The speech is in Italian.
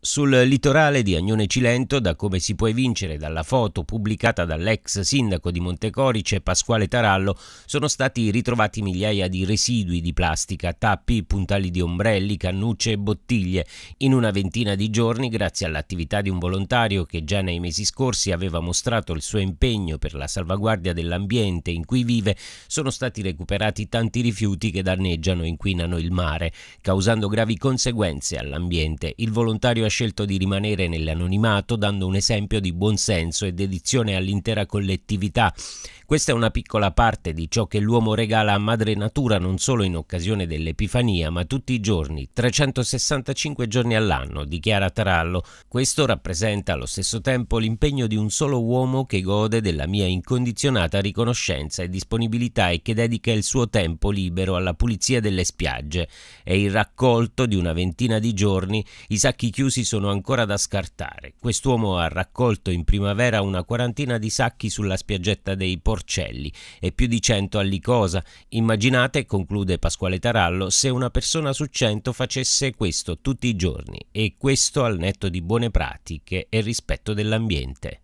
Sul litorale di Agnone Cilento, da come si può evincere dalla foto pubblicata dall'ex sindaco di Montecorice Pasquale Tarallo, sono stati ritrovati migliaia di residui di plastica, tappi, puntali di ombrelli, cannucce e bottiglie. In una ventina di giorni, grazie all'attività di un volontario che già nei mesi scorsi aveva mostrato il suo impegno per la salvaguardia dell'ambiente in cui vive, sono stati recuperati tanti rifiuti che danneggiano e inquinano il mare, causando gravi conseguenze all'ambiente. Il volontario ha scelto di rimanere nell'anonimato dando un esempio di buonsenso e dedizione all'intera collettività. Questa è una piccola parte di ciò che l'uomo regala a madre natura non solo in occasione dell'Epifania, ma tutti i giorni, 365 giorni all'anno, dichiara Tarallo. Questo rappresenta allo stesso tempo l'impegno di un solo uomo che gode della mia incondizionata riconoscenza e disponibilità e che dedica il suo tempo libero alla pulizia delle spiagge. È il raccolto di una ventina di giorni, i sacchi chiusi numerosi sono ancora da scartare. Quest'uomo ha raccolto in primavera una quarantina di sacchi sulla spiaggetta dei Porcelli e più di cento a Licosa. Immaginate, conclude Pasquale Tarallo, se una persona su cento facesse questo tutti i giorni e questo al netto di buone pratiche e rispetto dell'ambiente.